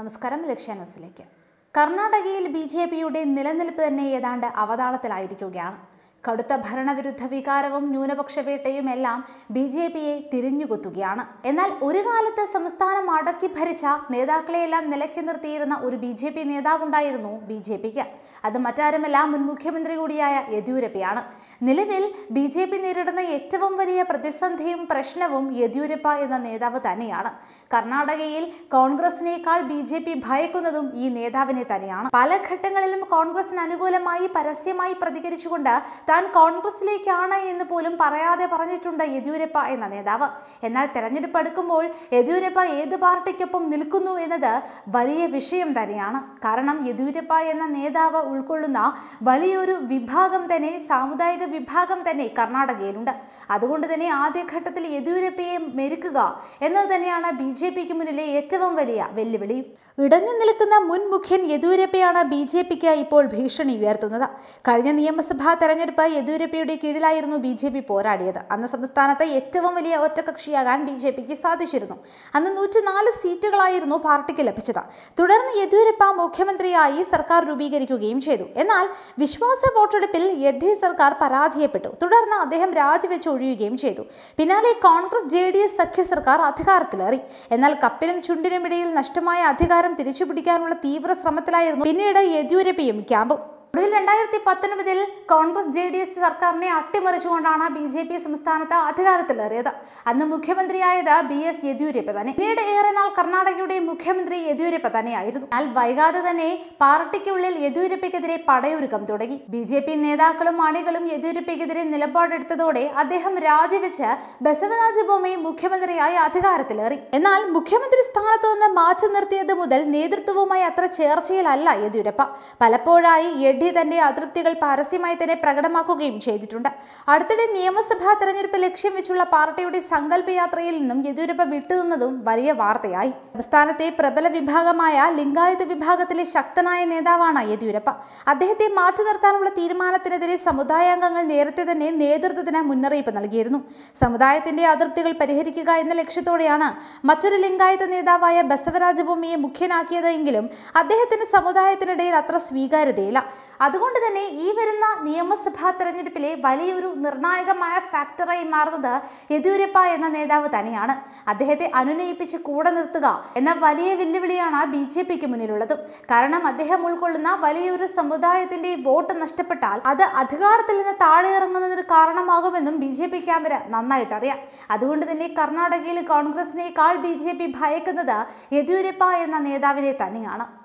നമസ്കാരം ലക്ഷ്യ ന്യൂസിലേക്ക് കർണാടകയിൽ ബി ജെ പിയുടെ നിലനിൽപ്പ് തന്നെ ഏതാണ്ട് അവതാളത്തിലായിരിക്കുകയാണ് കടുത്ത ഭരണവിരുദ്ധ വികാരവും ന്യൂനപക്ഷ വേട്ടയും എല്ലാം ബി ജെ പിയെ തിരിഞ്ഞുകൊത്തുകയാണ് എന്നാൽ ഒരു കാലത്ത് സംസ്ഥാനം അടക്കി ഭരിച്ച നേതാക്കളെയെല്ലാം നിലയ്ക്ക് നിർത്തിയിരുന്ന ഒരു ബി ജെ പി നേതാവുണ്ടായിരുന്നു ബി ജെ പിക്ക് അത് മറ്റാരുമല്ല മുൻ മുഖ്യമന്ത്രി കൂടിയായ യെദ്യൂരപ്പയാണ് നിലവിൽ ബി ജെ പി നേരിടുന്ന ഏറ്റവും വലിയ പ്രതിസന്ധിയും പ്രശ്നവും യെദ്യൂരപ്പ എന്ന നേതാവ് തന്നെയാണ് കർണാടകയിൽ കോൺഗ്രസിനേക്കാൾ ബി ജെ പി ഭയക്കുന്നതും ഈ നേതാവിനെ തന്നെയാണ് പല ഘട്ടങ്ങളിലും കോൺഗ്രസിന് അനുകൂലമായി പരസ്യമായി പ്രതികരിച്ചുകൊണ്ട് താൻ കോൺഗ്രസിലേക്കാണ് എന്ന് പോലും പറയാതെ പറഞ്ഞിട്ടുണ്ട് യെദ്യൂരപ്പ എന്ന നേതാവ് എന്നാൽ തെരഞ്ഞെടുപ്പ് എടുക്കുമ്പോൾ യെദ്യൂരപ്പ ഏത് പാർട്ടിക്കൊപ്പം നിൽക്കുന്നു എന്നത് വലിയ വിഷയം തന്നെയാണ് കാരണം യെദ്യൂരപ്പ എന്ന നേതാവ് ഉൾക്കൊള്ളുന്ന വലിയൊരു വിഭാഗം തന്നെ സാമുദായിക വിഭാഗം തന്നെ കർണാടകയിലുണ്ട് അതുകൊണ്ട് തന്നെ ആദ്യഘട്ടത്തിൽ യെദ്യൂരപ്പയെ മെരുക്കുക എന്നത് തന്നെയാണ് ബി ജെ പിക്ക് മുന്നിലെ ഏറ്റവും വലിയ വെല്ലുവിളി ഇടഞ്ഞു നിൽക്കുന്ന മുൻ മുഖ്യൻ യെദ്യൂരപ്പയാണ് ബി ജെ പിക്ക് ഇപ്പോൾ ഭീഷണി ഉയർത്തുന്നത് കഴിഞ്ഞ നിയമസഭാ തെരഞ്ഞെടുപ്പ് യെദ്യൂരപ്പയുടെ കീഴിലായിരുന്നു ബി ജെ പി പോരാടിയത് അന്ന് സംസ്ഥാനത്തെ ഏറ്റവും വലിയ ഒറ്റകക്ഷിയാകാൻ ബി ജെ പിക്ക് സാധിച്ചിരുന്നു അന്ന് നൂറ്റിനാല് സീറ്റുകളായിരുന്നു പാർട്ടിക്ക് ലഭിച്ചത് തുടർന്ന് യെദ്യൂരപ്പ മുഖ്യമന്ത്രിയായി സർക്കാർ രൂപീകരിക്കുകയും ചെയ്തു എന്നാൽ വിശ്വാസ വോട്ടെടുപ്പിൽ യെദ്ദി സർക്കാർ പരാജയപ്പെട്ടു തുടർന്ന് അദ്ദേഹം രാജിവെച്ച് ഒഴിയുകയും ചെയ്തു പിന്നാലെ കോൺഗ്രസ് ജെ ഡി എസ് സഖ്യ സർക്കാർ അധികാരത്തിലേറി എന്നാൽ കപ്പിനും ചുണ്ടിനുമിടയിൽ നഷ്ടമായ അധികാരം തിരിച്ചുപിടിക്കാനുള്ള തീവ്ര ശ്രമത്തിലായിരുന്നു പിന്നീട് യെദ്യൂരപ്പയും ക്യാമ്പും ഒടുവിൽ രണ്ടായിരത്തി പത്തൊൻപതിൽ കോൺഗ്രസ് ജെ ഡി എസ് സർക്കാരിനെ അട്ടിമറിച്ചുകൊണ്ടാണ് ബി ജെ പി സംസ്ഥാനത്ത് അധികാരത്തിലേറിയത് അന്ന് മുഖ്യമന്ത്രിയായത് ബി എസ് യെദ്യൂരപ്പ തന്നെ പിന്നീട് ഏറെ നാൾ കർണാടകയുടെ മുഖ്യമന്ത്രി യെദ്യൂരപ്പ തന്നെയായിരുന്നു എന്നാൽ വൈകാതെ തന്നെ പാർട്ടിക്കുള്ളിൽ യെദ്യൂരപ്പയ്ക്കെതിരെ പടയൊരുക്കം തുടങ്ങി ബി ജെ പി നേതാക്കളും അണികളും യെദ്യൂരപ്പയ്ക്കെതിരെ നിലപാടെടുത്തതോടെ അദ്ദേഹം രാജിവെച്ച് ബസവരാജ് ബൊമ്മയെ മുഖ്യമന്ത്രിയായി അധികാരത്തിലേറി എന്നാൽ മുഖ്യമന്ത്രി സ്ഥാനത്ത് നിന്ന് മാറ്റി നിർത്തിയത് മുതൽ നേതൃത്വവുമായി അത്ര ചേർച്ചയിലല്ല യെദ്യൂരപ്പ പലപ്പോഴായി റെഡ്ഡി തന്റെ അതൃപ്തികൾ പരസ്യമായി തന്നെ പ്രകടമാക്കുകയും ചെയ്തിട്ടുണ്ട് അടുത്തിടെ നിയമസഭാ തെരഞ്ഞെടുപ്പ് ലക്ഷ്യം വെച്ചുള്ള പാർട്ടിയുടെ സങ്കല്പയാത്രയിൽ നിന്നും യെദ്യൂരപ്പ വിട്ടുനിന്നതും വലിയ വാർത്തയായി സംസ്ഥാനത്തെ പ്രബല വിഭാഗമായ ലിംഗായത വിഭാഗത്തിലെ ശക്തനായ നേതാവാണ് യെദ്യൂരപ്പ അദ്ദേഹത്തെ മാറ്റി നിർത്താനുള്ള തീരുമാനത്തിനെതിരെ സമുദായാംഗങ്ങൾ നേരത്തെ തന്നെ നേതൃത്വത്തിന് മുന്നറിയിപ്പ് നൽകിയിരുന്നു സമുദായത്തിന്റെ അതൃപ്തികൾ പരിഹരിക്കുക എന്ന ലക്ഷ്യത്തോടെയാണ് മറ്റൊരു ലിംഗായത നേതാവായ ബസവരാജഭൂമിയെ മുഖ്യനാക്കിയതെങ്കിലും അദ്ദേഹത്തിന് സമുദായത്തിനിടയിൽ അത്ര സ്വീകാര്യതയില്ല അതുകൊണ്ട് തന്നെ ഈ വരുന്ന നിയമസഭാ തെരഞ്ഞെടുപ്പിലെ വലിയൊരു നിർണായകമായ ഫാക്ടറായി മാറുന്നത് യെദ്യൂരപ്പ എന്ന നേതാവ് തന്നെയാണ് അദ്ദേഹത്തെ അനുനയിപ്പിച്ച് കൂടെ നിർത്തുക എന്ന വലിയ വെല്ലുവിളിയാണ് ബി ജെ പിക്ക് മുന്നിലുള്ളത് കാരണം അദ്ദേഹം ഉൾക്കൊള്ളുന്ന വലിയൊരു സമുദായത്തിന്റെ വോട്ട് നഷ്ടപ്പെട്ടാൽ അത് അധികാരത്തിൽ നിന്ന് താഴെ ഇറങ്ങുന്നതിന് കാരണമാകുമെന്നും ബി ജെ പി ക്യാമറ നന്നായിട്ട് അറിയാം അതുകൊണ്ട് തന്നെ കർണാടകയിൽ കോൺഗ്രസിനേക്കാൾ ബി ജെ പി ഭയക്കുന്നത് യെദ്യൂരപ്പ എന്ന നേതാവിനെ തന്നെയാണ്